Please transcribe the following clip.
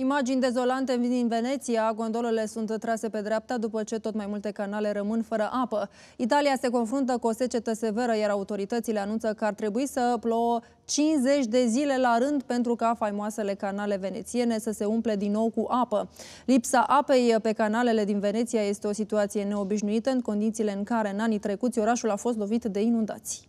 Imagini dezolante din Veneția, gondolele sunt trase pe dreapta după ce tot mai multe canale rămân fără apă. Italia se confruntă cu o secetă severă, iar autoritățile anunță că ar trebui să plouă 50 de zile la rând pentru ca faimoasele canale venețiene să se umple din nou cu apă. Lipsa apei pe canalele din Veneția este o situație neobișnuită în condițiile în care în anii trecuți orașul a fost lovit de inundații.